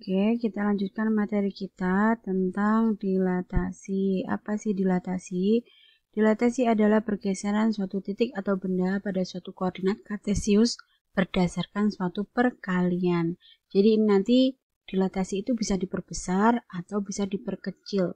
Oke, kita lanjutkan materi kita tentang dilatasi. Apa sih dilatasi? Dilatasi adalah pergeseran suatu titik atau benda pada suatu koordinat kartesius berdasarkan suatu perkalian. Jadi nanti dilatasi itu bisa diperbesar atau bisa diperkecil.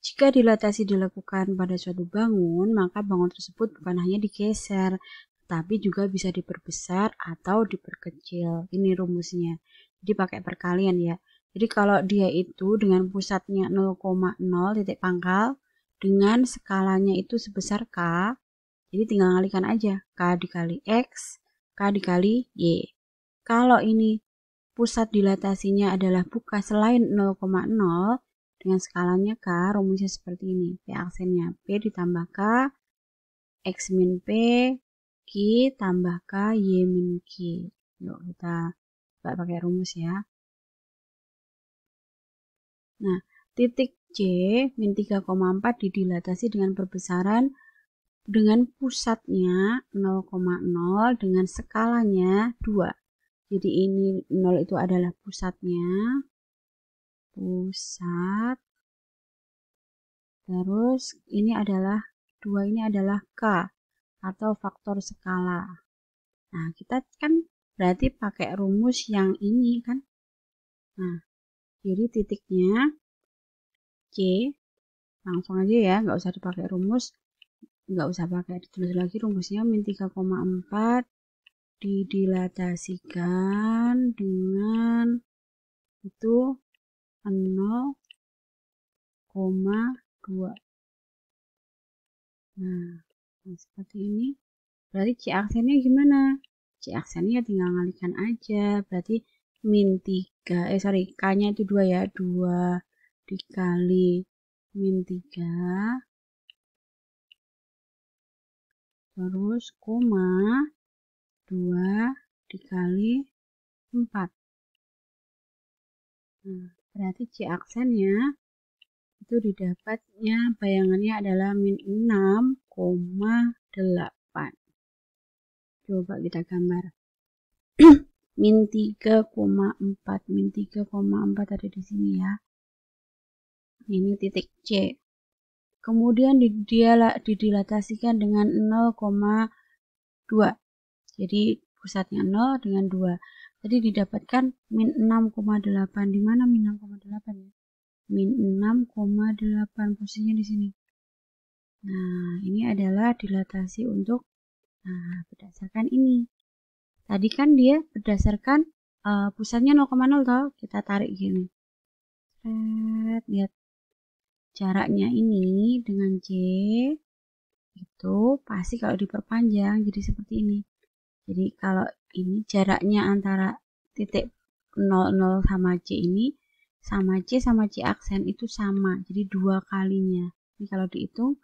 Jika dilatasi dilakukan pada suatu bangun, maka bangun tersebut bukan hanya digeser, tapi juga bisa diperbesar atau diperkecil. Ini rumusnya jadi pakai perkalian ya jadi kalau dia itu dengan pusatnya 0,0 titik pangkal dengan skalanya itu sebesar K jadi tinggal ngalikan aja K dikali X K dikali Y kalau ini pusat dilatasinya adalah buka selain 0,0 dengan skalanya K rumusnya seperti ini P aksennya P ditambah K X min P Q tambah K Y min Q yuk kita nggak pakai rumus ya nah titik C min 3,4 didilatasi dengan perbesaran dengan pusatnya 0,0 dengan skalanya 2 jadi ini 0 itu adalah pusatnya pusat terus ini adalah dua ini adalah K atau faktor skala nah kita kan berarti pakai rumus yang ini kan nah jadi titiknya C langsung aja ya nggak usah dipakai rumus nggak usah pakai ditulis lagi rumusnya min 3,4 didilatasikan dengan itu 0,2 nah, nah seperti ini berarti C aksennya gimana C aksennya tinggal ngalikan aja. Berarti min 3, eh sorry, K-nya itu 2 ya. 2 dikali min 3. Terus koma 2 dikali 4. Nah, berarti C aksennya itu didapatnya bayangannya adalah min 6,8 coba kita gambar min 3,4 min 3,4 ada di sini ya ini titik C kemudian didilatasikan dengan 0,2 jadi pusatnya 0 dengan 2 jadi didapatkan min 6,8 di mana min 6,8 ya min 6,8 posisinya di sini nah ini adalah dilatasi untuk Nah, berdasarkan ini. Tadi kan dia berdasarkan uh, pusatnya 0,0 toh, kita tarik gini. Set, lihat jaraknya ini dengan C itu pasti kalau diperpanjang jadi seperti ini. Jadi kalau ini jaraknya antara titik 00 sama C ini sama C sama C aksen itu sama. Jadi dua kalinya. Ini kalau dihitung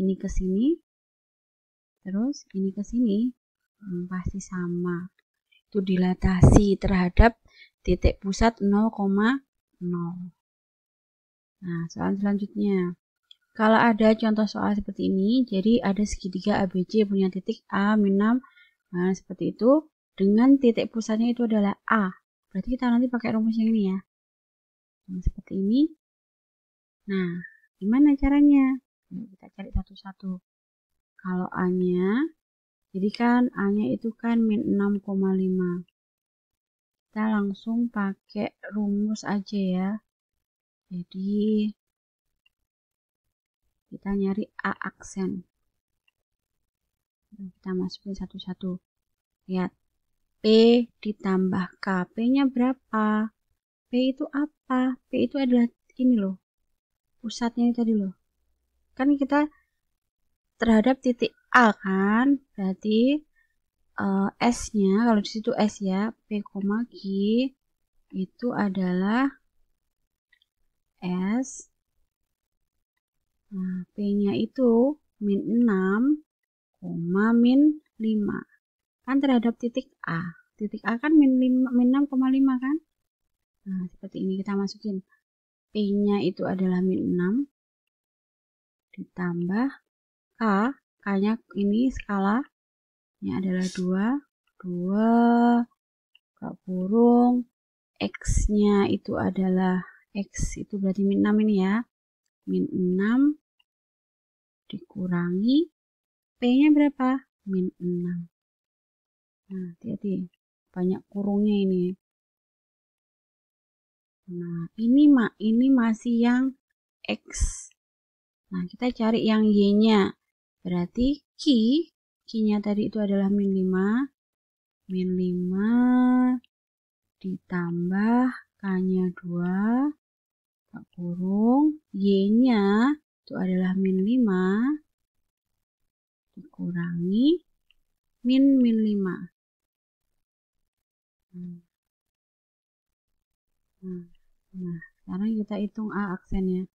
ini ke sini terus ini ke sini hmm, pasti sama itu dilatasi terhadap titik pusat 0,0 nah soal selanjutnya kalau ada contoh soal seperti ini jadi ada segitiga ABC punya titik A minus nah, seperti itu dengan titik pusatnya itu adalah A berarti kita nanti pakai rumus yang ini ya nah, seperti ini nah gimana caranya kita cari satu-satu kalau A-nya, jadi kan A-nya itu kan min 6,5. Kita langsung pakai rumus aja ya. Jadi, kita nyari A aksen. Kita masukin satu-satu. Lihat, P ditambah K. P-nya berapa? P itu apa? P itu adalah ini loh. Pusatnya ini tadi loh. Kan kita terhadap titik A kan berarti uh, S-nya kalau disitu S ya P, G itu adalah S nah, P-nya itu min 6 koma min 5 kan terhadap titik A titik A kan min, min 6,5 kan nah seperti ini kita masukin P-nya itu adalah min 6 ditambah K K nya ini skala ini adalah dua dua kak burung X nya itu adalah X itu berarti min 6 ini ya min 6 dikurangi P nya berapa? min 6 nah hati-hati banyak kurungnya ini nah ini ini masih yang X nah kita cari yang Y nya Berarti Ki, Ki-nya tadi itu adalah min 5. Min 5 ditambah K-nya 2. Tak kurung. Y-nya itu adalah min 5. Dikurangi min min 5. Nah, hmm. nah, sekarang kita hitung A aksennya.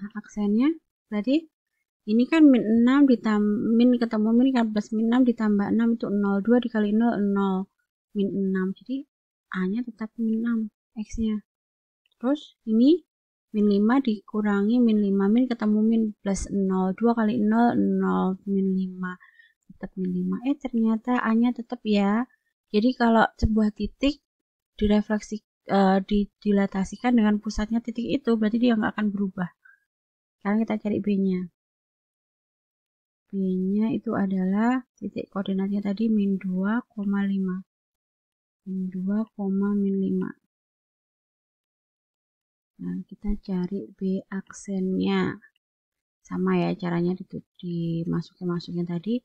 A aksennya berarti ini kan min 6 ditambah min ketemu min kan plus min 6 ditambah 6 itu 0 2 dikali 0 0 min 6 jadi A nya tetap min 6 X nya terus ini min 5 dikurangi min 5 min ketemu min plus 0 2 kali 0 0 min 5 tetap min 5 eh ternyata A nya tetap ya jadi kalau sebuah titik direfleksi uh, eh, didilatasikan dengan pusatnya titik itu berarti dia nggak akan berubah sekarang kita cari B nya B-nya itu adalah titik koordinatnya tadi min 2,5. Min 2, min 5. Nah, kita cari B aksennya. Sama ya caranya dimasukin-masukin tadi.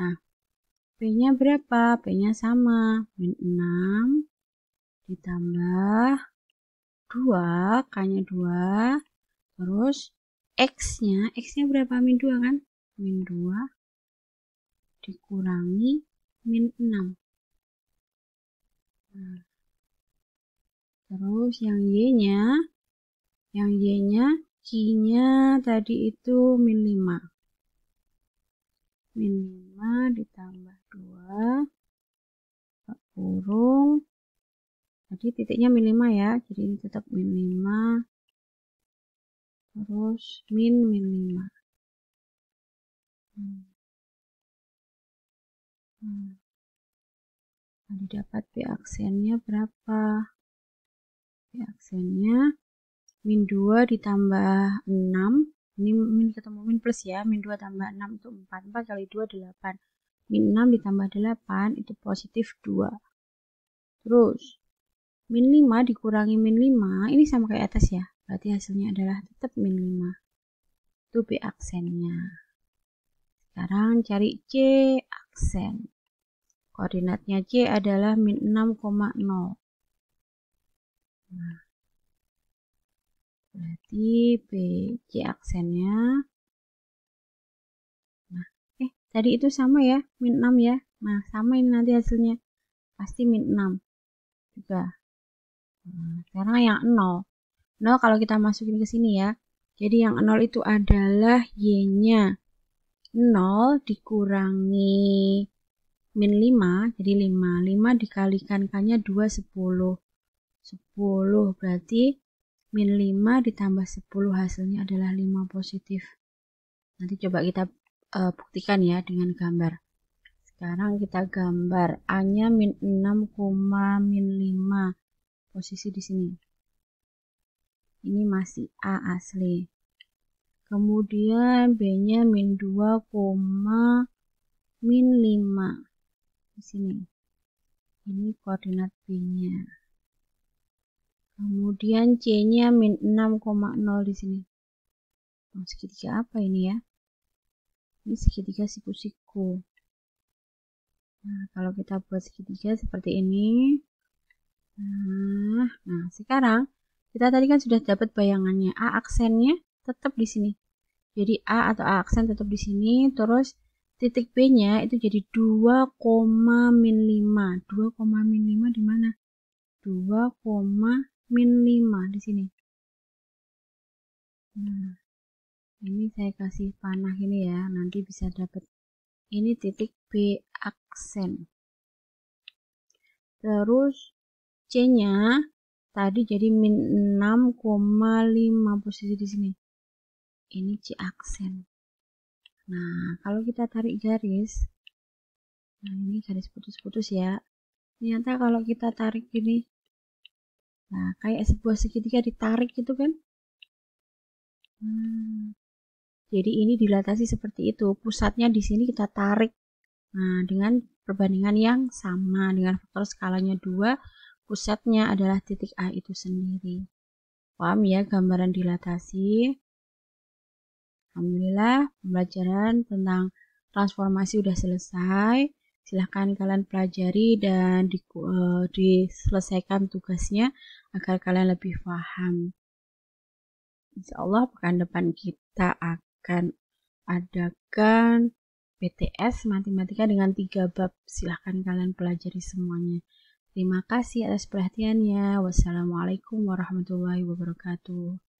Nah, P-nya berapa? P-nya sama. Min 6 ditambah 2, K-nya 2. Terus X-nya, X-nya berapa? Min 2 kan? min 2 dikurangi min 6. Nah, terus yang Y-nya, yang Y-nya, Q-nya tadi itu min 5. Min 5 ditambah 2, kurung, tadi titiknya min 5 ya, jadi ini tetap min 5, terus min min 5. Hmm. Hmm. Lalu nah, dapat P aksennya berapa? P aksennya min 2 ditambah 6. Ini min ketemu min plus ya. Min 2 tambah 6 itu 4. 4 kali 2 8. Min 6 ditambah 8 itu positif 2. Terus, min 5 dikurangi min 5. Ini sama kayak atas ya. Berarti hasilnya adalah tetap min 5. Itu P aksennya. Sekarang cari C aksen. Koordinatnya C adalah min 6,0. Nah, berarti B, C aksennya. Nah, eh, tadi itu sama ya, min 6 ya. Nah, sama ini nanti hasilnya. Pasti min 6 juga. Nah, sekarang yang 0. 0 kalau kita masukin ke sini ya. Jadi yang 0 itu adalah Y-nya. 0 dikurangi min 5, jadi 5. 5 dikalikan K-nya 2, 10. 10 berarti min 5 ditambah 10 hasilnya adalah 5 positif. Nanti coba kita uh, buktikan ya dengan gambar. Sekarang kita gambar A-nya min 6, min 5. Posisi di sini. Ini masih A asli kemudian B-nya min 2, min 5 di sini ini koordinat B-nya kemudian C-nya min 6,0 di sini oh, segitiga apa ini ya ini segitiga siku-siku nah kalau kita buat segitiga seperti ini nah, nah sekarang kita tadi kan sudah dapat bayangannya A aksennya tetap di sini jadi A atau A aksen tetap di sini, terus titik B-nya itu jadi 2, min 5. 2, min 5 di mana? 2, min 5 di sini. Nah, ini saya kasih panah ini ya, nanti bisa dapat ini titik B aksen. Terus C-nya tadi jadi min 6,5 posisi di sini ini C aksen nah kalau kita tarik garis nah ini garis putus-putus ya ternyata kalau kita tarik gini nah kayak sebuah segitiga ditarik gitu kan hmm. jadi ini dilatasi seperti itu pusatnya di sini kita tarik nah dengan perbandingan yang sama dengan faktor skalanya dua, pusatnya adalah titik A itu sendiri paham ya gambaran dilatasi Alhamdulillah pembelajaran tentang transformasi sudah selesai. Silahkan kalian pelajari dan di, uh, diselesaikan tugasnya agar kalian lebih paham. Insya Allah pekan depan kita akan adakan PTS matematika dengan tiga bab. Silahkan kalian pelajari semuanya. Terima kasih atas perhatiannya. Wassalamualaikum warahmatullahi wabarakatuh.